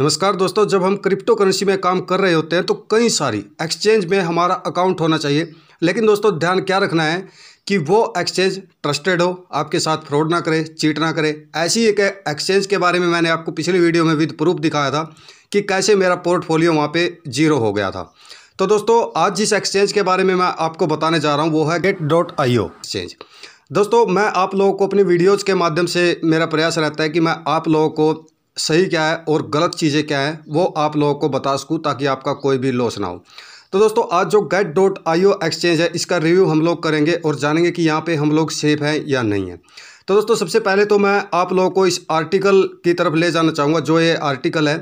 नमस्कार दोस्तों जब हम क्रिप्टो करेंसी में काम कर रहे होते हैं तो कई सारी एक्सचेंज में हमारा अकाउंट होना चाहिए लेकिन दोस्तों ध्यान क्या रखना है कि वो एक्सचेंज ट्रस्टेड हो आपके साथ फ्रॉड ना करे चीट ना करे ऐसी एक एक्सचेंज के बारे में मैंने आपको पिछली वीडियो में विद प्रूफ दिखाया था कि कैसे मेरा पोर्टफोलियो वहाँ पर जीरो हो गया था तो दोस्तों आज जिस एक्सचेंज के बारे में मैं आपको बताने जा रहा हूँ वो है Gate dot I O exchange दोस्तों मैं आप लोगों को अपनी वीडियोज़ के माध्यम से मेरा प्रयास रहता है कि मैं आप लोगों को सही क्या है और गलत चीज़ें क्या हैं वो आप लोगों को बता सकूँ ताकि आपका कोई भी लॉस ना हो तो दोस्तों आज जो गेट डॉट आई एक्सचेंज है इसका रिव्यू हम लोग करेंगे और जानेंगे कि यहाँ पे हम लोग सेफ हैं या नहीं है तो दोस्तों सबसे पहले तो मैं आप लोगों को इस आर्टिकल की तरफ ले जाना चाहूँगा जो ये आर्टिकल है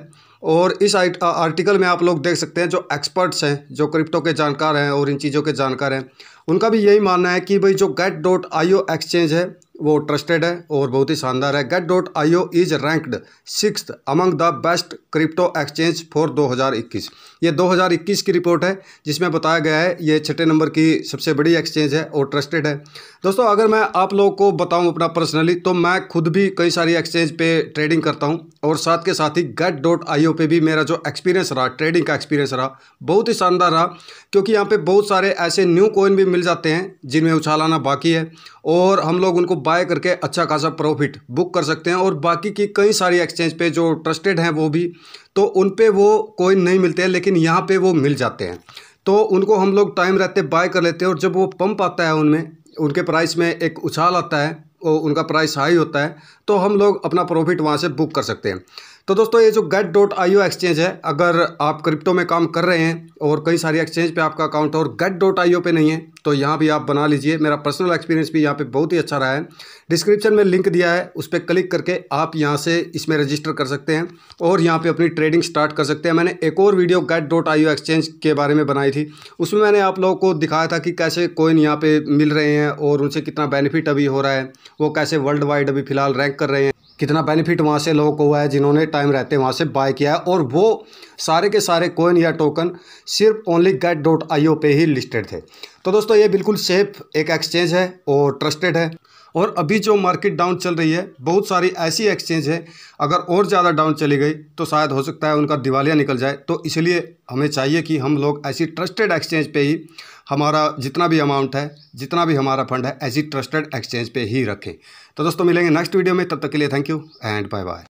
और इस आर्टिकल में आप लोग देख सकते हैं जो एक्सपर्ट्स हैं जो क्रिप्टो के जानकार हैं और इन चीज़ों के जानकार हैं उनका भी यही मानना है कि भाई जो गेट डॉट आई एक्सचेंज है वो ट्रस्टेड है और बहुत ही शानदार है Gate dot I O is ranked six among the best crypto exchange for 2021 ये 2021 की रिपोर्ट है जिसमें बताया गया है ये छठे नंबर की सबसे बड़ी एक्सचेंज है और ट्रस्टेड है दोस्तों अगर मैं आप लोगों को बताऊं अपना पर्सनली तो मैं खुद भी कई सारी एक्सचेंज पे ट्रेडिंग करता हूँ और साथ के साथ ही गेट डॉट आई ओ पे भी मेरा जो एक्सपीरियंस रहा ट्रेडिंग का एक्सपीरियंस रहा बहुत ही शानदार रहा क्योंकि यहाँ पर बहुत सारे ऐसे न्यू कोइन भी मिल जाते हैं जिनमें उछालाना बाकी है और हम लोग उनको बाय करके अच्छा खासा प्रॉफिट बुक कर सकते हैं और बाकी की कई सारी एक्सचेंज पे जो ट्रस्टेड हैं वो भी तो उन पे वो कोइन नहीं मिलते हैं लेकिन यहाँ पे वो मिल जाते हैं तो उनको हम लोग टाइम रहते बाय कर लेते हैं और जब वो पंप आता है उनमें उनके प्राइस में एक उछाल आता है और उनका प्राइस हाई होता है तो हम लोग अपना प्रॉफिट वहाँ से बुक कर सकते हैं तो दोस्तों ये जो Gate dot I O exchange है अगर आप क्रिप्टो में काम कर रहे हैं और कई सारी एक्सचेंज पे आपका अकाउंट है और गेट डॉट आई ओ पे नहीं है तो यहाँ भी आप बना लीजिए मेरा पर्सनल एक्सपीरियंस भी यहाँ पे बहुत ही अच्छा रहा है डिस्क्रिप्शन में लिंक दिया है उस पर क्लिक करके आप यहाँ से इसमें रजिस्टर कर सकते हैं और यहाँ पर अपनी ट्रेडिंग स्टार्ट कर सकते हैं मैंने एक और video Gate dot I O exchange के बारे में बनाई थी उसमें मैंने आप लोगों को दिखाया था कि कैसे कोइन यहाँ पर मिल रहे हैं और उनसे कितना बेनिफिट अभी हो रहा है वो कैसे वर्ल्ड वाइड अभी फिलहाल रैंक कर रहे हैं कितना बेनिफिट वहाँ से लोगों को हुआ है जिन्होंने टाइम रहते वहाँ से बाय किया है और वो सारे के सारे कोइन या टोकन सिर्फ ओनली गेट डॉट आई पे ही लिस्टेड थे तो दोस्तों ये बिल्कुल सेफ एक एक्सचेंज है और ट्रस्टेड है और अभी जो मार्केट डाउन चल रही है बहुत सारी ऐसी एक्सचेंज है अगर और ज़्यादा डाउन चली गई तो शायद हो सकता है उनका दिवालिया निकल जाए तो इसलिए हमें चाहिए कि हम लोग ऐसी ट्रस्टेड एक्सचेंज पे ही हमारा जितना भी अमाउंट है जितना भी हमारा फंड है ऐसी ट्रस्टेड एक्सचेंज पे ही रखें तो दोस्तों मिलेंगे नेक्स्ट वीडियो में तब तक के लिए thank you and bye bye